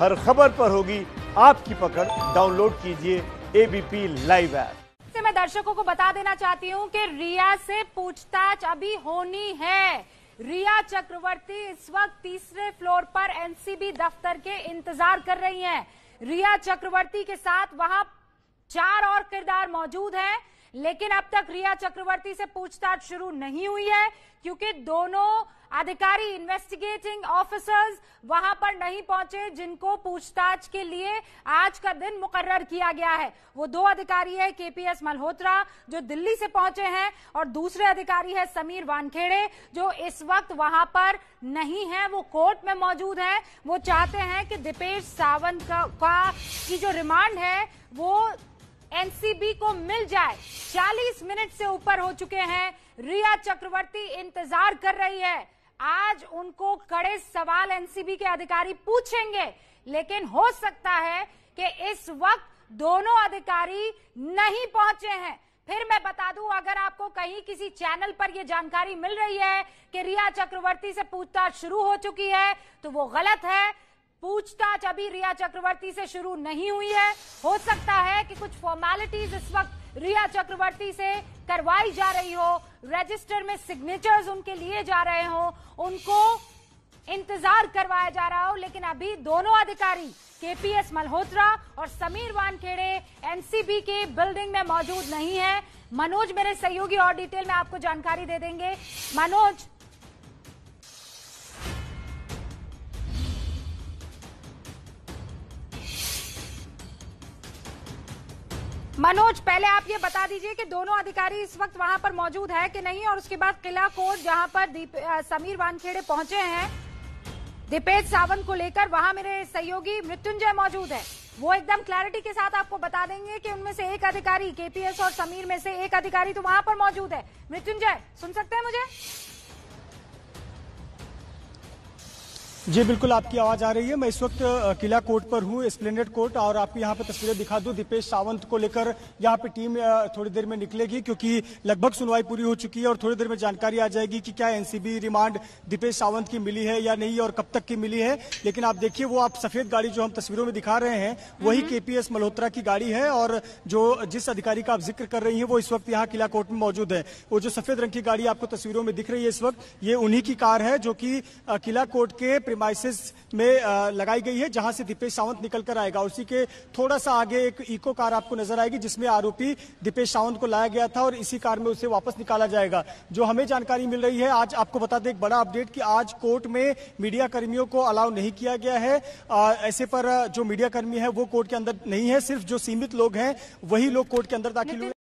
हर खबर पर होगी आपकी पकड़ डाउनलोड कीजिए एबीपी लाइव ऐप मैं दर्शकों को बता देना चाहती हूँ कि रिया से पूछताछ अभी होनी है रिया चक्रवर्ती इस वक्त तीसरे फ्लोर पर एनसीबी दफ्तर के इंतजार कर रही हैं। रिया चक्रवर्ती के साथ वहाँ चार और किरदार मौजूद हैं। लेकिन अब तक रिया चक्रवर्ती से पूछताछ शुरू नहीं हुई है क्योंकि दोनों अधिकारी इन्वेस्टिगेटिंग ऑफिसर्स वहां पर नहीं पहुंचे जिनको पूछताछ के लिए आज का दिन मुकर्र किया गया है वो दो अधिकारी है केपीएस मल्होत्रा जो दिल्ली से पहुंचे हैं और दूसरे अधिकारी है समीर वानखेड़े जो इस वक्त वहां पर नहीं है वो कोर्ट में मौजूद है वो चाहते हैं कि दीपेश सावंत का, का की जो रिमांड है वो एनसीबी को मिल जाए 40 मिनट से ऊपर हो चुके हैं रिया चक्रवर्ती इंतजार कर रही है आज उनको कड़े सवाल एनसीबी के अधिकारी पूछेंगे लेकिन हो सकता है कि इस वक्त दोनों अधिकारी नहीं पहुंचे हैं फिर मैं बता दूं अगर आपको कहीं किसी चैनल पर यह जानकारी मिल रही है कि रिया चक्रवर्ती से पूछताछ शुरू हो चुकी है तो वो गलत है पूछताछ अभी रिया चक्रवर्ती से शुरू नहीं हुई है हो सकता है कि कुछ फॉर्मेलिटीज इस वक्त रिया चक्रवर्ती से करवाई जा रही हो रजिस्टर में सिग्नेचर्स उनके लिए जा रहे हो उनको इंतजार करवाया जा रहा हो लेकिन अभी दोनों अधिकारी केपीएस मल्होत्रा और समीर वानखेड़े एनसीबी के बिल्डिंग में मौजूद नहीं है मनोज मेरे सहयोगी और डिटेल में आपको जानकारी दे देंगे मनोज मनोज पहले आप ये बता दीजिए कि दोनों अधिकारी इस वक्त वहां पर मौजूद है कि नहीं और उसके बाद किला कोर्ट जहां पर समीर वानखेड़े पहुंचे हैं दीपेश सावंत को लेकर वहां मेरे सहयोगी मृत्युंजय मौजूद है वो एकदम क्लैरिटी के साथ आपको बता देंगे कि उनमें से एक अधिकारी केपीएस और समीर में से एक अधिकारी तो वहां पर मौजूद है मृत्युंजय सुन सकते हैं मुझे जी बिल्कुल आपकी आवाज आ रही है मैं इस वक्त किला कोर्ट पर हूँ स्प्लेंडेड कोर्ट और आपको यहाँ पे तस्वीरें दिखा दू दीपेश सावंत को लेकर यहाँ पे टीम थोड़ी देर में निकलेगी क्योंकि लगभग सुनवाई पूरी हो चुकी है और थोड़ी देर में जानकारी आ जाएगी कि क्या एनसीबी रिमांड दीपेश सावंत की मिली है या नहीं और कब तक की मिली है लेकिन आप देखिए वो आप सफेद गाड़ी जो हम तस्वीरों में दिखा रहे हैं वही हम्म। केपीएस मल्होत्रा की गाड़ी है और जो जिस अधिकारी का आप जिक्र कर रही है वो इस वक्त यहाँ किला कोर्ट में मौजूद है वो जो सफेद रंग की गाड़ी आपको तस्वीरों में दिख रही है इस वक्त ये उन्हीं की कार है जो की किला कोर्ट के प्रीमाइसिस में लगाई गई है जहां से दीपेश सावंत निकल कर आएगा उसी के थोड़ा सा आगे एक इको कार आपको नजर आएगी जिसमें आरोपी दीपेश सावंत को लाया गया था और इसी कार में उसे वापस निकाला जाएगा जो हमें जानकारी मिल रही है आज आपको बता दें एक बड़ा अपडेट कि आज कोर्ट में मीडिया कर्मियों को अलाउ नहीं किया गया है ऐसे पर जो मीडिया कर्मी है वो कोर्ट के अंदर नहीं है सिर्फ जो सीमित लोग हैं वही लोग कोर्ट के अंदर दाखिल हुए